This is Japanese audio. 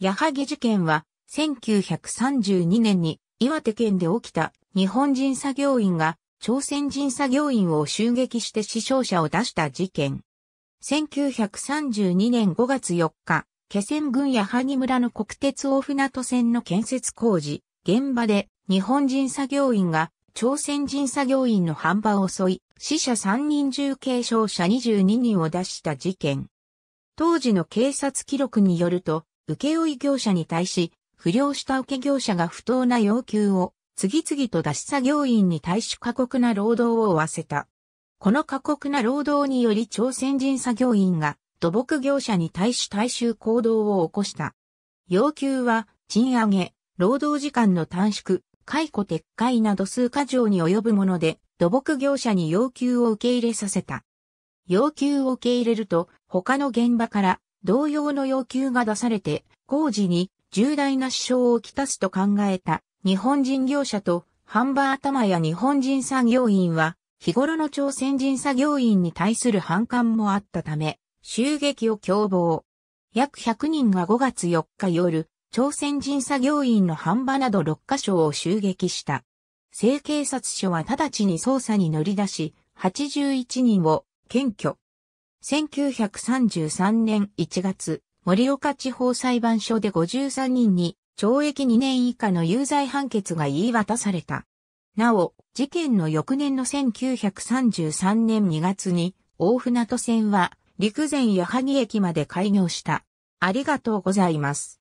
矢作事件は、1932年に岩手県で起きた日本人作業員が朝鮮人作業員を襲撃して死傷者を出した事件。1932年5月4日、気仙郡矢作村の国鉄大船渡線の建設工事、現場で日本人作業員が朝鮮人作業員の販売を襲い、死者3人重軽傷者22人を出した事件。当時の警察記録によると、請負業者に対し、不良した請業者が不当な要求を次々と出し作業員に対し過酷な労働を負わせた。この過酷な労働により朝鮮人作業員が土木業者に対し大衆行動を起こした。要求は賃上げ、労働時間の短縮、解雇撤回など数箇条に及ぶもので土木業者に要求を受け入れさせた。要求を受け入れると他の現場から同様の要求が出されて、工事に重大な支障をきたすと考えた日本人業者と販売頭や日本人作業員は、日頃の朝鮮人作業員に対する反感もあったため、襲撃を共謀。約100人が5月4日夜、朝鮮人作業員の販売など6カ所を襲撃した。西警察署は直ちに捜査に乗り出し、81人を検挙。1933年1月、森岡地方裁判所で53人に懲役2年以下の有罪判決が言い渡された。なお、事件の翌年の1933年2月に、大船渡線は陸前矢作駅まで開業した。ありがとうございます。